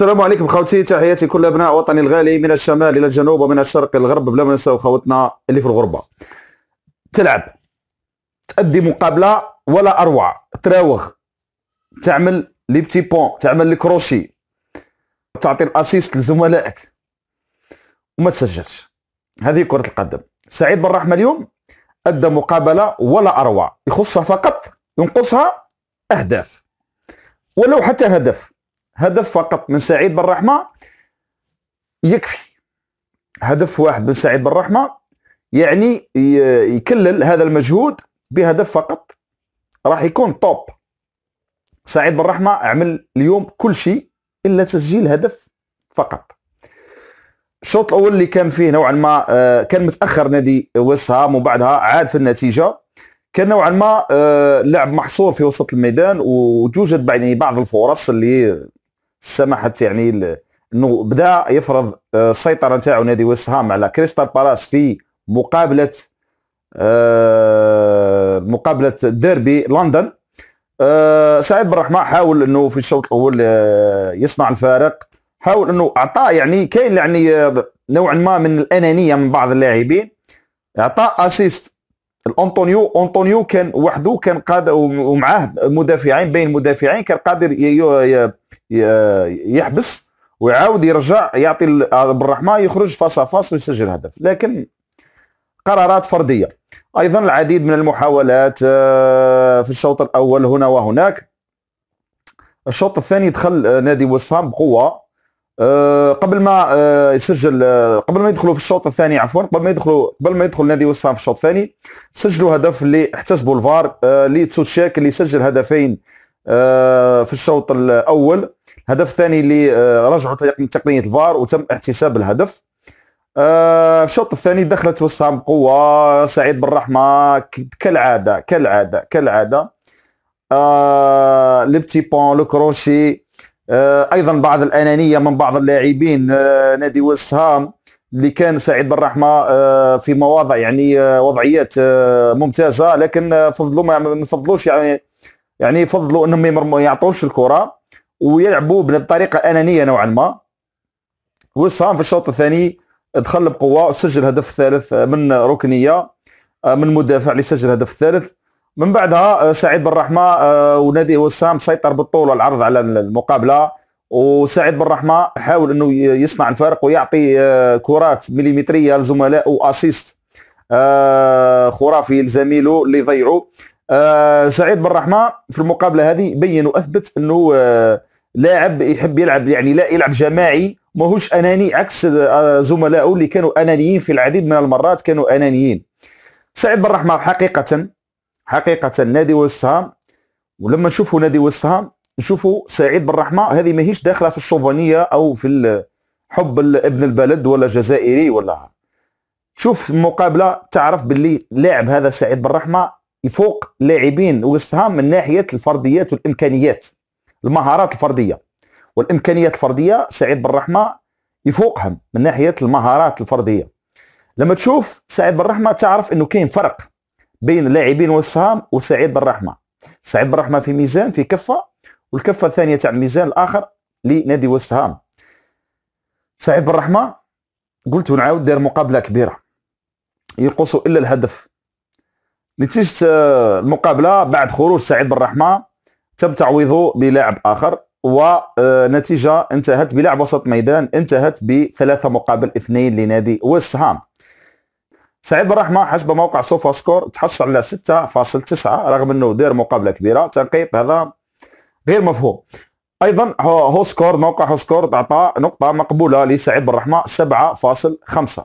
السلام عليكم خوتي تحياتي كل ابناء وطني الغالي من الشمال الى الجنوب ومن الشرق الى الغرب بلا ما ننساو خوتنا اللي في الغربه تلعب تأدي مقابله ولا اروع تراوغ تعمل لي بتي بون تعمل لي كروشي تعطي الاسيست لزملائك وما تسجلش هذه كره القدم سعيد بن رحمه اليوم ادى مقابله ولا اروع يخصها فقط ينقصها اهداف ولو حتى هدف هدف فقط من سعيد بن رحمة يكفي هدف واحد من سعيد بن رحمة يعني يكلل هذا المجهود بهدف فقط راح يكون توب سعيد بن رحمة عمل اليوم كل شيء إلا تسجيل هدف فقط الشوط الأول اللي كان فيه نوعا ما آه، كان متأخر نادي وسهام وبعدها عاد في النتيجة كان نوعا ما اللعب آه، محصور في وسط الميدان وتوجد يعني بعض الفرص اللي سمحت يعني انه بدا يفرض آه، السيطره نتاعو نادي ويسهام على كريستال بالاس في مقابله آه، مقابله ديربي لندن آه، سعيد بن رحمه حاول انه في الشوط الاول يصنع الفارق حاول انه اعطى يعني كاين يعني نوعا ما من الانانيه من بعض اللاعبين اعطى اسيست الانطونيو انطونيو كان وحده كان قادر ومعاه مدافعين بين مدافعين كان قادر يحبس ويعاود يرجع يعطي بالرحمه يخرج فاس فاص ويسجل هدف لكن قرارات فرديه ايضا العديد من المحاولات آه، في الشوط الاول هنا وهناك الشوط الثاني دخل آه، نادي وسام بقوه آه، قبل ما آه، يسجل آه، قبل ما يدخلوا في الشوط الثاني عفوا قبل ما يدخلوا قبل ما يدخل نادي وسام في الشوط الثاني سجلوا هدف اللي احتسبوا الفار لتسوتشاك اللي سجل هدفين في الشوط الاول الهدف الثاني اللي رجعوا تقنيه الفار وتم احتساب الهدف في الشوط الثاني دخلت وسام بقوه سعيد بالرحمه كالعاده كالعاده كالعاده لبتي بون لو كروشي آه، ايضا بعض الانانيه من بعض اللاعبين آه، نادي ويست هام اللي كان سعيد بن رحمه آه، في مواضع يعني وضعيات ممتازه لكن فضلوا ما فضلوش يعني يعني فضلوا انهم ما يعطوش الكره ويلعبوا بطريقه انانيه نوعا ما وسام في الشوط الثاني دخل بقوه وسجل هدف ثالث من ركنيه من مدافع اللي سجل هدف الثالث من بعدها آه، سعيد بن رحمه آه، ونادي وسام سيطر بالطول والعرض على المقابله وسعيد بن رحمه حاول انه يصنع الفارق ويعطي آه، كرات مليمتريه لزملائه واسيست خرافي لزميله اللي ضيعوا سعيد بن رحمه في المقابله هذه بين واثبت انه لاعب يحب يلعب يعني لا يلعب جماعي ماهوش اناني عكس زملائه اللي كانوا انانيين في العديد من المرات كانوا انانيين سعيد بن رحمه حقيقه حقيقه نادي وستهام ولما نشوفوا نادي وستهام نشوفوا سعيد بالرحمه هذه ماهيش داخله في الشوفانيه او في حب ابن البلد ولا جزائري ولا شوف المقابله تعرف باللي لاعب هذا سعيد بالرحمه يفوق لاعبين وستهام من ناحيه الفرديات والامكانيات المهارات الفرديه والامكانيات الفرديه سعيد بالرحمه يفوقهم من ناحيه المهارات الفرديه لما تشوف سعيد بالرحمه تعرف انه كاين فرق بين لاعبين وسهام وسعيد بالرحمه سعيد بالرحمه في ميزان في كفه والكفه الثانيه تاع الميزان الاخر لنادي وسهام سعيد بالرحمه قلت ونعاود دار مقابله كبيره ينقصوا الا الهدف نتيجه آه، المقابله بعد خروج سعيد بالرحمه تم تعويضه بلاعب اخر ونتيجه آه، انتهت بلعب وسط ميدان انتهت بثلاثه مقابل اثنين لنادي وسهام سعيد بن رحمه حسب موقع سوفا سكور تحصل على 6.9 رغم انه دير مقابله كبيره تنقيب هذا غير مفهوم ايضا هو سكور موقع هو سكور اعطى نقطه مقبوله لسعيد بن رحمه 7.5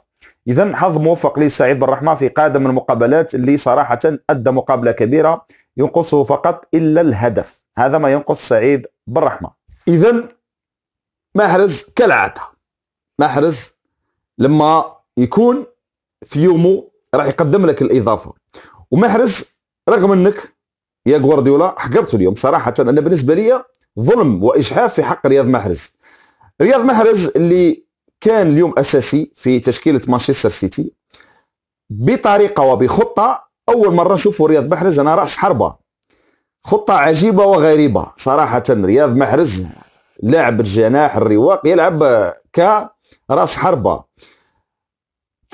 اذا حظ موفق لسعيد بن رحمه في قادم المقابلات اللي صراحه ادى مقابله كبيره ينقصه فقط الا الهدف هذا ما ينقص سعيد بن رحمه اذا محرز كالعاده محرز لما يكون في يومه راح يقدم لك الاضافه ومحرز رغم انك يا غوارديولا حقرته اليوم صراحه انا بالنسبه لي ظلم واجحاف في حق رياض محرز رياض محرز اللي كان اليوم اساسي في تشكيله مانشستر سيتي بطريقه وبخطه اول مره نشوفوا رياض محرز انا راس حربه خطه عجيبه وغريبه صراحه رياض محرز لاعب الجناح الرواق يلعب كراس حربه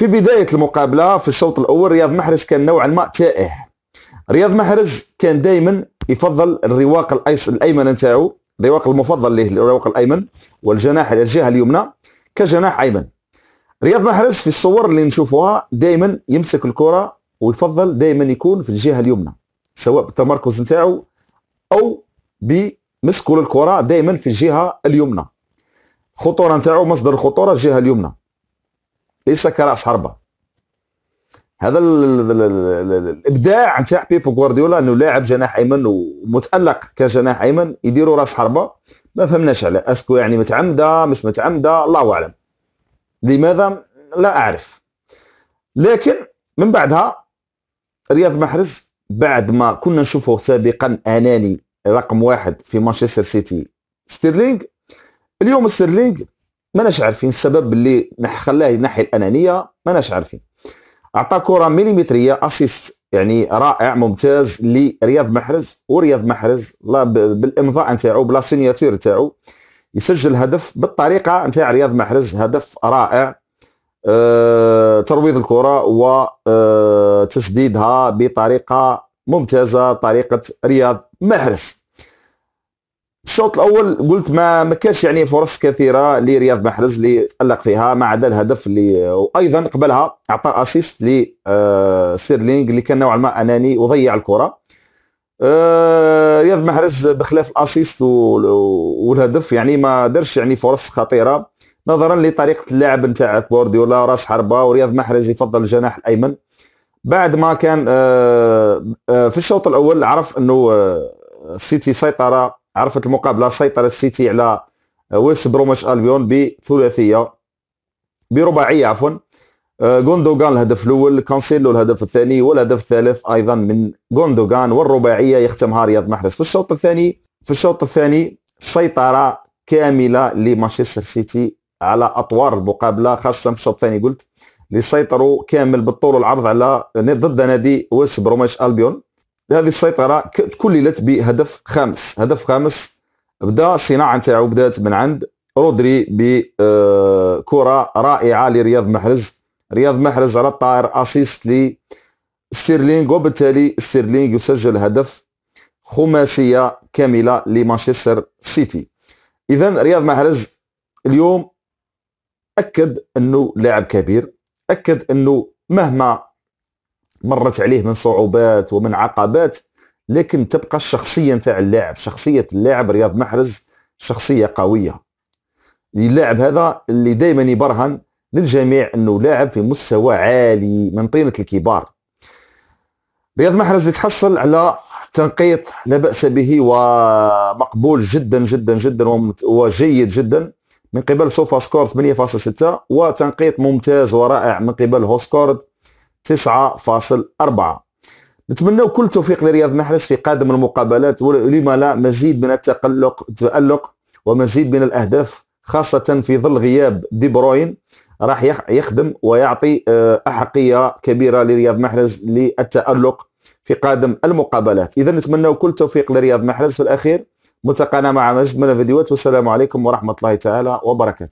في بداية المقابلة في الشوط الأول رياض محرز كان نوعا ما تائه رياض محرز كان دائما يفضل الرواق الأيس الأيمن نتاعو الرواق المفضل ليه الرواق الأيمن والجناح الجهة اليمنى كجناح أيمن رياض محرز في الصور اللي نشوفوها دائما يمسك الكرة ويفضل دائما يكون في الجهة اليمنى سواء بالتمركز نتاعو أو بمسكه للكرة دائما في الجهة اليمنى خطورة نتاعو مصدر الخطورة الجهة اليمنى ليس كراس حربه هذا الابداع نتاع بيب غوارديولا انه لاعب جناح ايمن ومتالق كجناح ايمن يديروا راس حربه ما فهمناش على اسكو يعني متعمده مش متعمده الله اعلم لماذا لا اعرف لكن من بعدها رياض محرز بعد ما كنا نشوفه سابقا اناني رقم واحد في مانشستر سيتي ستيرلينغ اليوم ستيرلينغ ماناش عارفين السبب اللي خلاه ينحي الانانيه ماناش عارفين اعطى كره مليمتريه اسيست يعني رائع ممتاز لرياض محرز ورياض محرز بالامضاء نتاعو بلا سينياتور نتاعو يسجل هدف بالطريقه نتاع رياض محرز هدف رائع أه ترويض الكره وتسديدها آه، بطريقه ممتازه طريقه رياض محرز الشوط الاول قلت ما ما كانش يعني فرص كثيره لرياض محرز اللي تالق فيها ما عدا الهدف اللي وايضا قبلها اعطى اسيست ل آه، سيرلينغ اللي كان نوعا ما اناني وضيع الكره آه، رياض محرز بخلاف الاسيست والهدف يعني ما دارش يعني فرص خطيره نظرا لطريقه اللعب نتاع غوارديولا راس حربه ورياض محرز يفضل الجناح الايمن بعد ما كان آه، في الشوط الاول عرف انه السيتي سيطره عرفت المقابله سيطره السيتي على آه، ويست بروماش البيون بثلاثيه برباعيه عفوا غوندوغان آه، الهدف الاول كانسيلو الهدف الثاني والهدف الثالث ايضا من غوندوغان والرباعيه يختمها رياض محرز في الشوط الثاني في الشوط الثاني سيطره كامله لمانشستر سيتي على اطوار المقابله خاصه في الشوط الثاني قلت اللي سيطروا كامل بالطول والعرض على ضد نادي ويست بروماش البيون هذه السيطره تكللت بهدف خامس هدف خامس بدا الصناعه نتاعو بدات من عند رودري بكره آه، رائعه لرياض محرز رياض محرز على الطائر اسيست ل ستيرلينغ وبالتالي ستيرلينغ يسجل هدف خماسيه كامله لمانشستر سيتي اذا رياض محرز اليوم اكد انه لاعب كبير اكد انه مهما مرت عليه من صعوبات ومن عقبات لكن تبقى الشخصيه نتاع اللاعب شخصيه اللاعب رياض محرز شخصيه قويه اللاعب هذا اللي دائما يبرهن للجميع انه لاعب في مستوى عالي من طينه الكبار رياض محرز اللي تحصل على تنقيط لا بأس به ومقبول جدا جدا جدا وجيد جدا من قبل سوفا سكور 8.6 وتنقيط ممتاز ورائع من قبل هوسكورد 9.4 نتمنى كل توفيق لرياض محرز في قادم المقابلات ولما لا مزيد من التقلق التألق ومزيد من الأهداف خاصة في ظل غياب دي بروين راح يخدم ويعطي آه، أحقية كبيرة لرياض محرز للتألق في قادم المقابلات إذا نتمنى كل توفيق لرياض محرز في الأخير ملتقانا مع مزيد من الفيديوهات والسلام عليكم ورحمة الله تعالى وبركاته